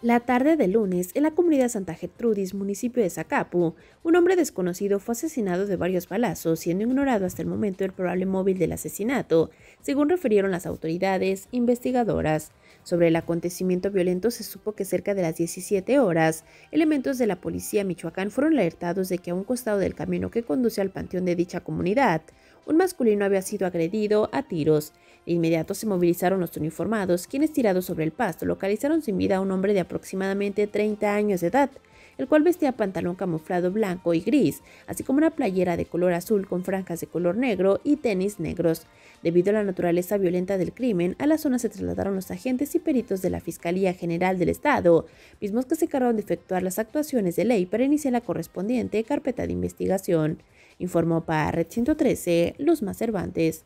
La tarde del lunes, en la comunidad Santa Gertrudis, municipio de Zacapu, un hombre desconocido fue asesinado de varios balazos, siendo ignorado hasta el momento el probable móvil del asesinato, según refirieron las autoridades investigadoras. Sobre el acontecimiento violento se supo que cerca de las 17 horas, elementos de la policía Michoacán fueron alertados de que a un costado del camino que conduce al panteón de dicha comunidad, un masculino había sido agredido a tiros. De inmediato se movilizaron los uniformados, quienes tirados sobre el pasto localizaron sin vida a un hombre de aproximadamente 30 años de edad, el cual vestía pantalón camuflado blanco y gris, así como una playera de color azul con franjas de color negro y tenis negros. Debido a la naturaleza violenta del crimen, a la zona se trasladaron los agentes y peritos de la Fiscalía General del Estado, mismos que se encargaron de efectuar las actuaciones de ley para iniciar la correspondiente carpeta de investigación informó para Red 113 más Cervantes.